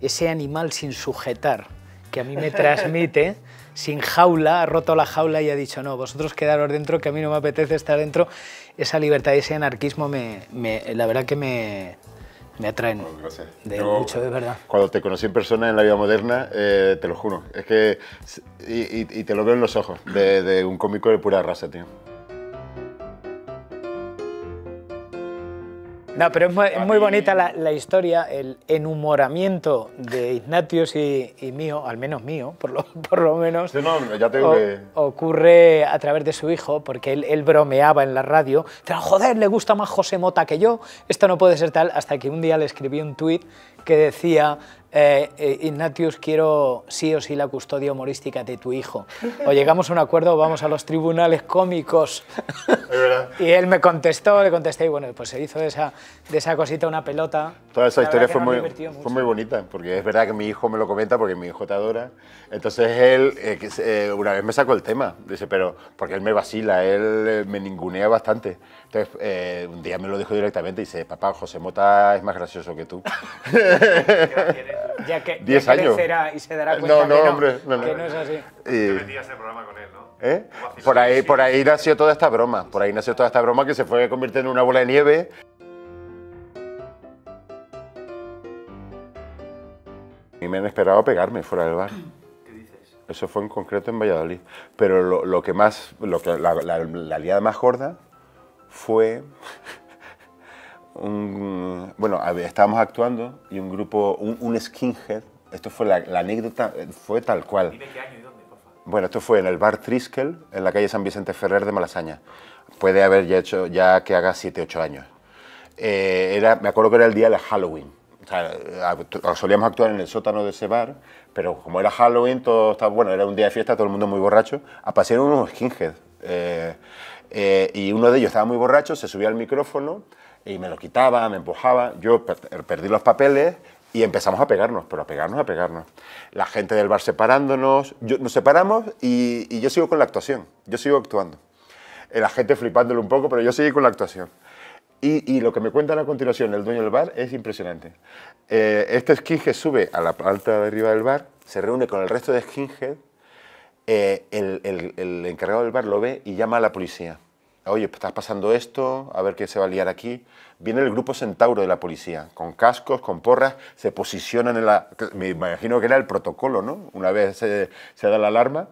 ese animal sin sujetar que a mí me transmite, sin jaula, ha roto la jaula y ha dicho, no, vosotros quedaros dentro, que a mí no me apetece estar dentro, esa libertad y ese anarquismo, me, la verdad que me, me atraen pues de mucho, de verdad. Cuando te conocí en persona en la vida moderna, eh, te lo juro, es que, y, te lo veo en los ojos, de, de un cómico de pura raza, tío. No, pero es muy, bonita la, historia, el enhumoramiento de Ignatius y, mío, al menos mío, por lo, menos. Ocurre a través de su hijo, porque él, bromeaba en la radio. Joder, le gusta más José Mota que yo, esto no puede ser tal, hasta que un día le escribí un tuit que decía, eh, eh, Ignatius, quiero sí o sí la custodia humorística de tu hijo. O llegamos a un acuerdo o vamos a los tribunales cómicos. Y él me contestó, le contesté y bueno, pues se hizo de esa, de esa cosita una pelota. Toda esa historia fue muy, fue muy bonita, porque es verdad que mi hijo me lo comenta, porque mi hijo te adora. Entonces él, eh, eh, una vez me sacó el tema, dice, pero porque él me vacila, él eh, me ningunea bastante. Entonces, eh, un día me lo dijo directamente y dice, papá, José Mota es más gracioso que tú. ya que Diez años. y se dará cuenta no, no, que, no, que no es así. programa con él, ¿no? ¿Eh? Por, ahí, por ahí nació toda esta broma, por ahí nació toda esta broma que se fue convirtiendo en una bola de nieve. Y me han esperado pegarme fuera del bar. Eso fue en concreto en Valladolid. Pero lo, que más, lo que, la, la, la liada más gorda fue un, bueno, estábamos actuando y un grupo, un, skinhead, esto fue la, anécdota, fue tal cual. qué año y dónde, Bueno, esto fue en el bar Triskel, en la calle San Vicente Ferrer de Malasaña. Puede haber ya hecho, ya que haga 7, 8 años. Eh, era, me acuerdo que era el día de Halloween. solíamos actuar en el sótano de ese bar, pero como era Halloween, todo estaba, bueno, era un día de fiesta, todo el mundo muy borracho, aparecieron unos skinheads. Eh, eh, y uno de ellos estaba muy borracho, se subía al micrófono y me lo quitaba, me empujaba. Yo er, perdí los papeles y empezamos a pegarnos, pero a pegarnos, a pegarnos. La gente del bar separándonos, nos separamos y, yo sigo con la actuación, yo sigo actuando. Eh, la gente flipándole un poco, pero yo seguí con la actuación. Y, lo que me cuentan a continuación el dueño del bar es impresionante. Eh, este skinhead sube a la planta de arriba del bar, se reúne con el resto de skinheads eh, el, encargado del bar lo ve y llama a la policía. Oye, pues, estás pasando esto, a ver qué se va a liar aquí. Viene el grupo Centauro de la policía, con cascos, con porras, se posicionan en la... Me imagino que era el protocolo, ¿no? Una vez se, da la alarma.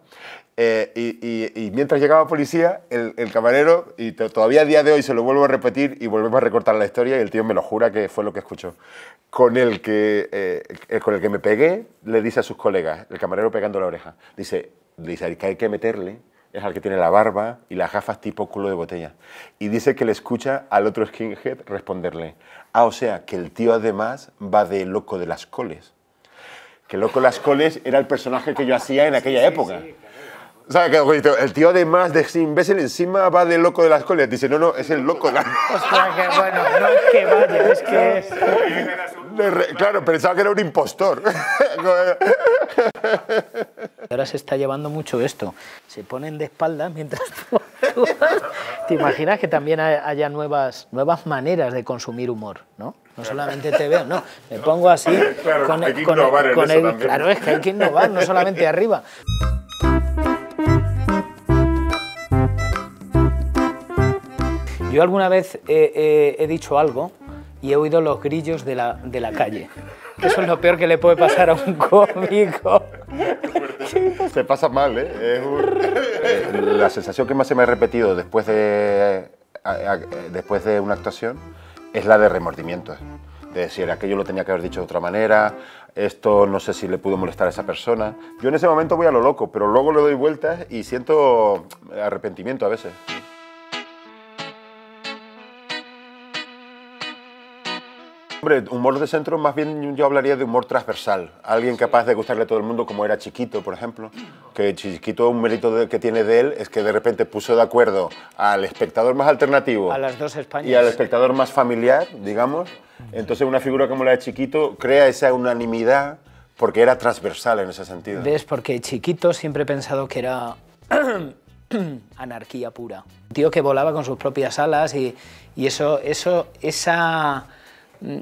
Eh, y, mientras llegaba la policía, el, camarero, y todavía a día de hoy se lo vuelvo a repetir y volvemos a recortar la historia, y el tío me lo jura que fue lo que escuchó. Con el que, eh, con el que me pegué, le dice a sus colegas, el camarero pegando la oreja, dice, dice que hay que meterle es al que tiene la barba y las gafas tipo culo de botella. Y dice que le escucha al otro skinhead responderle. Ah, o sea, que el tío además va de loco de las coles. Que loco de las coles era el personaje que yo hacía en aquella época que el tío de más de imbécil encima va de loco de las colias. Dice, no, no, es el loco. La... que bueno, no es que vaya, es que es... Claro, pensaba que era un impostor. Ahora se está llevando mucho esto. Se ponen de espaldas mientras tú... ¿Te imaginas que también haya nuevas, nuevas maneras de consumir humor? ¿no? No solamente te veo, no, me pongo así. hay que innovar Claro, es que hay que innovar, no solamente arriba. Yo alguna vez he, dicho algo y he oído los grillos de la, de la calle. Eso es lo peor que le puede pasar a un cómico. Se pasa mal, ¿eh? La sensación que más se me ha repetido después de, después de una actuación es la de remordimiento De decir, aquello lo tenía que haber dicho de otra manera, esto no sé si le pudo molestar a esa persona. Yo en ese momento voy a lo loco, pero luego le doy vueltas y siento arrepentimiento a veces. Hombre, humor de centro, más bien yo hablaría de humor transversal. Alguien capaz de gustarle a todo el mundo, como era Chiquito, por ejemplo. Que Chiquito, un mérito que tiene de él es que de repente puso de acuerdo al espectador más alternativo. A las dos Y al espectador más familiar, digamos. Entonces, una figura como la de Chiquito crea esa unanimidad porque era transversal en ese sentido. ¿Ves? Porque Chiquito siempre he pensado que era. anarquía pura. Un tío que volaba con sus propias alas y, y eso, eso, esa Mm,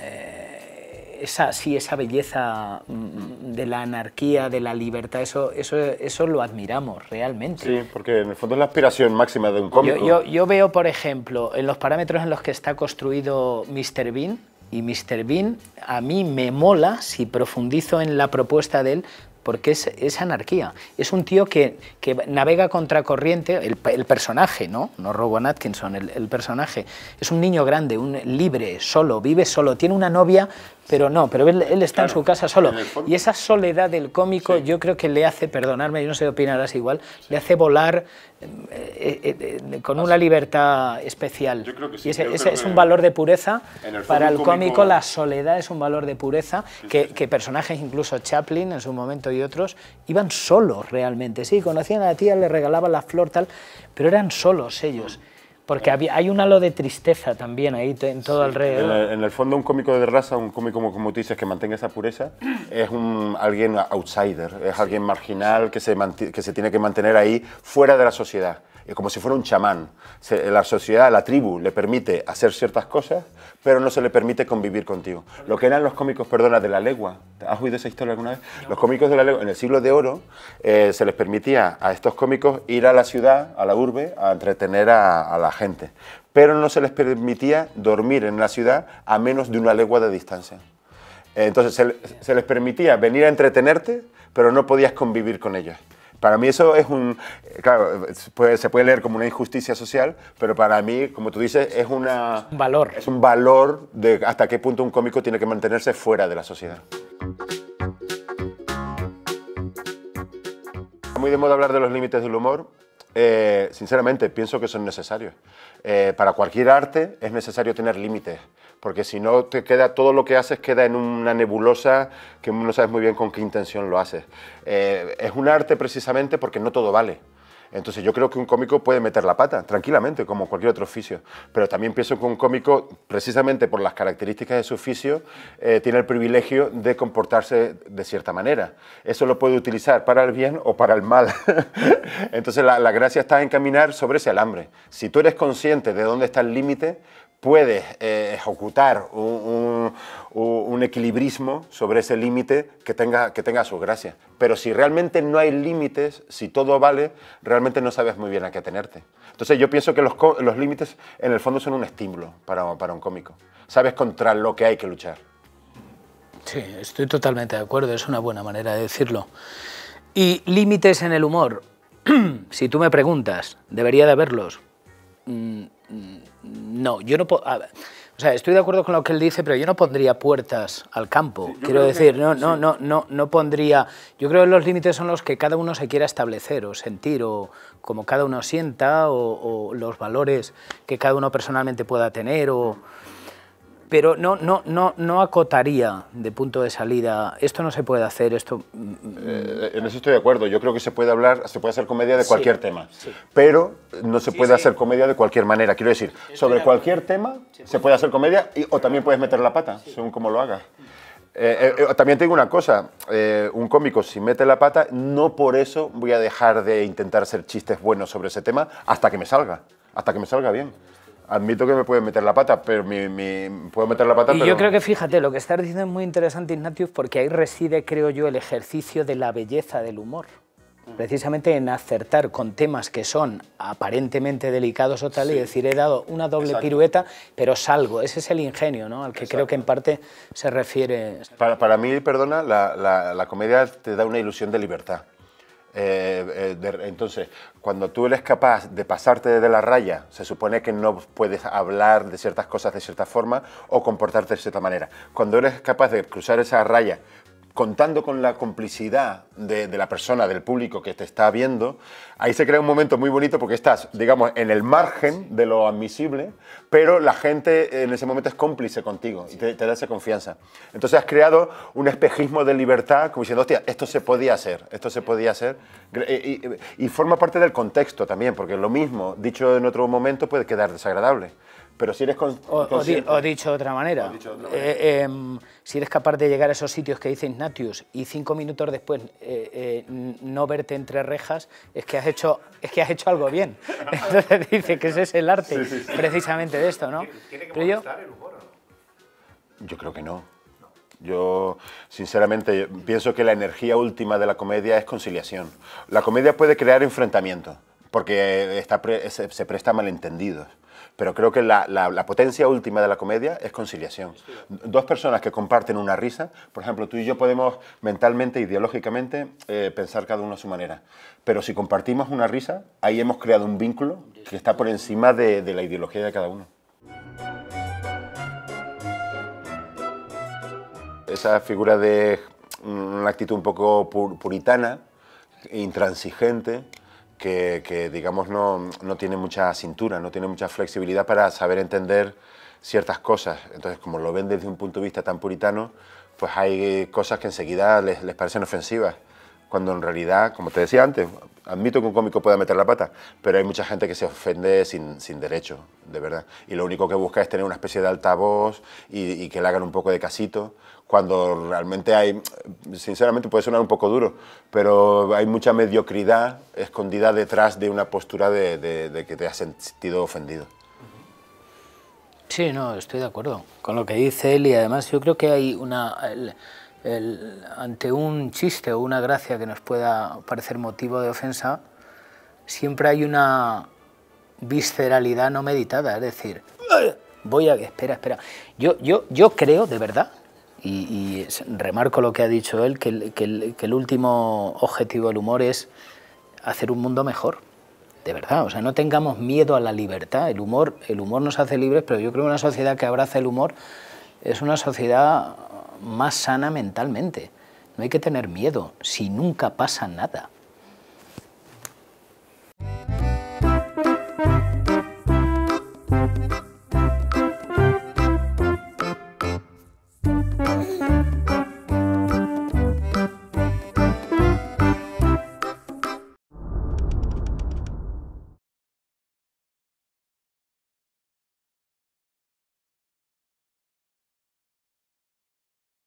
eh, esa, sí, esa belleza mm, de la anarquía, de la libertad, eso, eso, eso lo admiramos realmente. Sí, porque en el fondo es la aspiración máxima de un cómico. Yo, yo veo, por ejemplo, en los parámetros en los que está construido Mr. Bean, y Mr. Bean a mí me mola, si profundizo en la propuesta de él, porque es, anarquía. Es un tío que, que navega contracorriente, el, el personaje, ¿no? No Rowan Atkinson, el, el personaje. Es un niño grande, un libre, solo, vive solo, tiene una novia pero no, pero él, está en su casa solo. Y esa soledad del cómico yo creo que le hace, perdonarme, yo no sé si opinarás igual, le hace volar eh, eh, eh, con una libertad especial. Y ese, es un valor de pureza. Para el cómico, la soledad es un valor de pureza que, personajes, incluso Chaplin en su momento y otros, iban solos realmente. Sí, conocían a la tía, le regalaban la flor, tal, pero eran solos ellos. Mm. Porque hay un halo de tristeza también ahí en todo el alrededor. En el, fondo, un cómico de raza, un cómico como, tú dices, que mantenga esa pureza, es un, alguien outsider, es alguien marginal que se tiene que mantener ahí fuera de la sociedad como si fuera un chamán. la sociedad, la tribu, le permite hacer ciertas cosas, pero no se le permite convivir contigo. Lo que eran los cómicos, perdona, de la legua. ¿Has oído esa historia alguna vez? Los cómicos de la legua, en el siglo de oro, eh, se les permitía a estos cómicos ir a la ciudad, a la urbe, a entretener a, la gente. Pero no se les permitía dormir en la ciudad a menos de una legua de distancia. Entonces se les permitía venir a entretenerte, pero no podías convivir con ellos. Para mí eso es un, claro, se puede leer como una injusticia social, pero para mí, como tú dices, es Un valor. Es un valor de hasta qué punto un cómico tiene que mantenerse fuera de la sociedad. Muy de moda hablar de los límites del humor. Eh, sinceramente, pienso que son necesarios. Eh, para cualquier arte es necesario tener límites, porque si no te queda todo lo que haces queda en una nebulosa que no sabes muy bien con qué intención lo haces. Eh, es un arte precisamente porque no todo vale. Entonces yo creo que un cómico puede meter la pata tranquilamente, como cualquier otro oficio. Pero también pienso que un cómico, precisamente por las características de su oficio, eh, tiene el privilegio de comportarse de cierta manera. Eso lo puede utilizar para el bien o para el mal. Entonces la, la gracia está en caminar sobre ese alambre. Si tú eres consciente de dónde está el límite, puedes eh, ejecutar un, equilibrismo sobre ese límite que tenga, que tenga su gracia. Pero si realmente no hay límites, si todo vale, realmente no sabes muy bien a qué tenerte. Entonces yo pienso que los, límites en el fondo son un estímulo para, para un cómico. Sabes contra lo que hay que luchar. Sí, estoy totalmente de acuerdo, es una buena manera de decirlo. Y límites en el humor. si tú me preguntas, debería de haberlos. Mm, mm, no, yo no puedo... O sea, estoy de acuerdo con lo que él dice, pero yo no pondría puertas al campo. Quiero decir, no, no, no, no, no pondría. Yo creo que los límites son los que cada uno se quiera establecer o sentir, o como cada uno sienta, o, o los valores que cada uno personalmente pueda tener, o pero no, no, no, no acotaría de punto de salida, esto no se puede hacer, esto... Eh, en eso estoy de acuerdo, yo creo que se puede hablar, se puede hacer comedia de cualquier tema, pero no se puede hacer comedia de cualquier manera, quiero decir, sobre cualquier tema se puede hacer comedia y, o también puedes meter la pata, según como lo hagas. Eh, eh, también tengo una cosa, un cómico si mete la pata, no por eso voy a dejar de intentar hacer chistes buenos sobre ese tema hasta que me salga, hasta que me salga bien admito que me puede meter la pata, pero me puedo meter la pata. Y yo creo que fíjate, lo que estás diciendo es muy interesante, Ignatius, porque ahí reside, creo yo, el ejercicio de la belleza del humor. Precisamente en acertar con temas que son aparentemente delicados o tal, y decir, he dado una doble pirueta, pero salgo. Ese es el ingenio, ¿no? Al que creo que en parte se refiere. Para, para mí, perdona, la, la comedia te da una ilusión de libertad eh, eh, entonces, cuando tú eres capaz de pasarte de la raya, se supone que no puedes hablar de ciertas cosas de cierta forma o comportarte de cierta manera. Cuando eres capaz de cruzar esa raya, contando con la complicidad de, la persona, del público que te está viendo, ahí se crea un momento muy bonito porque estás, digamos, en el margen de lo admisible, pero la gente en ese momento es cómplice contigo y te, da esa confianza. Entonces has creado un espejismo de libertad, como diciendo, hostia, esto se podía hacer, esto se podía hacer, eh, y forma parte del contexto también, porque lo mismo, dicho en otro momento, puede quedar desagradable. Pero si eres o, dicho otra manera, eh, em, si eres capaz de llegar a esos sitios que dice Natius y cinco minutos después eh, eh, no verte entre rejas, es que has hecho, es que has hecho algo bien. Entonces dice que ese es el arte precisamente de esto, ¿no? que Pero yo, el humor, yo creo que no. Yo, sinceramente, pienso que la energía última de la comedia es conciliación. La comedia puede crear enfrentamiento, porque se, se presta a malentendidos pero creo que la, potencia última de la comedia es conciliación. Dos personas que comparten una risa, por ejemplo, tú y yo podemos mentalmente, ideológicamente, eh, pensar cada uno a su manera. Pero si compartimos una risa, ahí hemos creado un vínculo que está por encima de, la ideología de cada uno. Esa figura de mm, una actitud un poco puritana, intransigente, que, digamos, no, tiene mucha cintura, no tiene mucha flexibilidad para saber entender ciertas cosas. Entonces, como lo ven desde un punto de vista tan puritano, pues hay cosas que enseguida les, parecen ofensivas, cuando en realidad, como te decía antes, admito que un cómico pueda meter la pata, pero hay mucha gente que se ofende sin, derecho, de verdad. Y lo único que busca es tener una especie de altavoz y que le hagan un poco de casito cuando realmente hay, sinceramente puede sonar un poco duro, pero hay mucha mediocridad escondida detrás de una postura de, que te has sentido ofendido. Sí, no, estoy de acuerdo con lo que dice él y además yo creo que hay una... ante un chiste o una gracia que nos pueda parecer motivo de ofensa, siempre hay una visceralidad no meditada, es decir, voy a... Espera, espera. Yo, yo, yo creo, de verdad, y, remarco lo que ha dicho él, que que el, último objetivo del humor es hacer un mundo mejor. De verdad, o sea, no tengamos miedo a la libertad. El humor, el humor nos hace libres, pero yo creo que una sociedad que abraza el humor es una sociedad más sana mentalmente. No hay que tener miedo si nunca pasa nada.